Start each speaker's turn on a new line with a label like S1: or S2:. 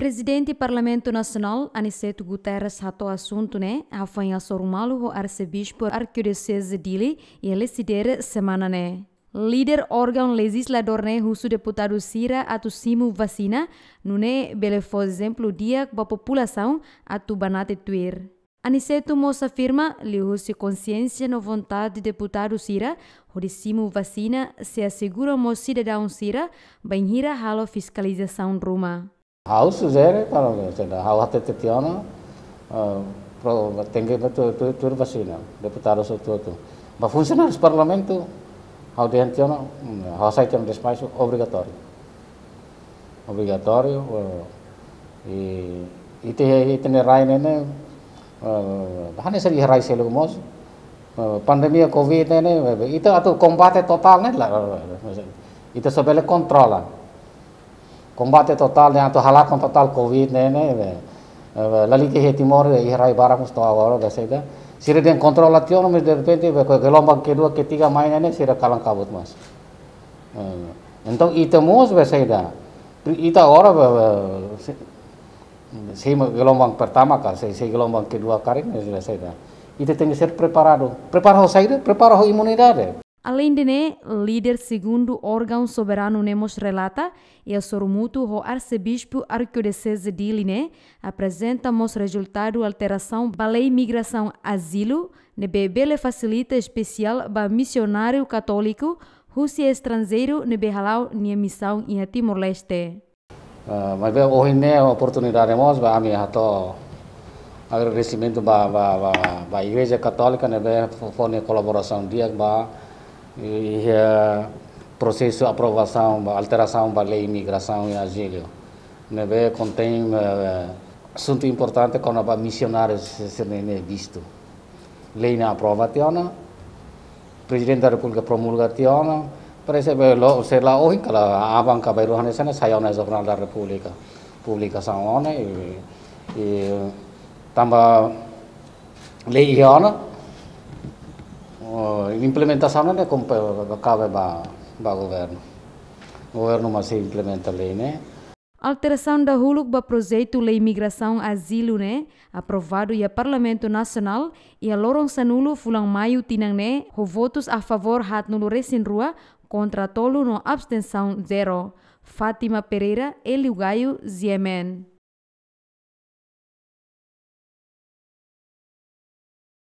S1: Presidente Parlamento Nacional, Aniceto Guterres, ratou assunto, né? Afanha Sorumalo, o arcebispo arquidiocese Dili, e ele se der semana, né? Líder órgão legislador, né? Russo deputado Cira, atusimu vacina, nune, bele, por exemplo, dia para a população, banate tuir. Aniceto Moça afirma, lhe consciência na vontade de deputado Cira, Rodicimo vacina, se assegura o cidadão Cira, bem halo fiscalização Roma. zere House üzere
S2: karar pro Havate itu tengi betul tu tu basina itu. sotu tu. Ba funcionários parlamento audientiana house item despacho obrigatório. Obrigatório e ite ite ne raine ne bahane sari rai selo mos pandemia covid ne ite atau kombate total ne lah ite sobele kontrolan combate total ne to hala kon total covid ne ne lali ke he timor e rai bara musto to agora da seida sire den controlación mes de repente be ko gelomba ke dua ke tiga main ne sire kalang kabut mas eh, então itemos be seida ita ora be sei gelombang pertama kan, sei sei gelombang kedua kali ne seida ita ite que ser preparado preparado saya, saída imunidade
S1: Além de ne, líder segundo órgão soberano Nemos relata, e a sormuto o arcebispo arquidiocese de Liné apresentamos resultado alteração balei migração asilo, ne bebele facilita especial ba missionário católico, Rússia estrangeiro ah, ne behalau é ne missão em Timor-Leste.
S2: Uh, mas bem, hoje né a oportunidade nós ba ami hato agradecimento ba ba ba, ba igreja católica ne be fone colaboração dia ba e é processo de aprovação, alteração da lei de imigração e asilo. Neve né, contém uh, assunto importante quando a missionários se nem né, visto. Lei não aprova tiana, presidente da República promulga tiana, parece que se lá hoje que a banca vai ruhane sana saiu na jornal da República, publicação ona né, e, e também lei ona implementação não é cabe para o governo. O governo mas implementa a lei, né?
S1: Alteração da Huluk para o projeto Lei Migração Asilo, né? Aprovado e Parlamento Nacional e a Loron Sanulo Fulang Maio Tinang, né? O votos a favor hat nulo recém rua, contra tolo no abstenção zero. Fátima Pereira, Eliugaio, Ziemen.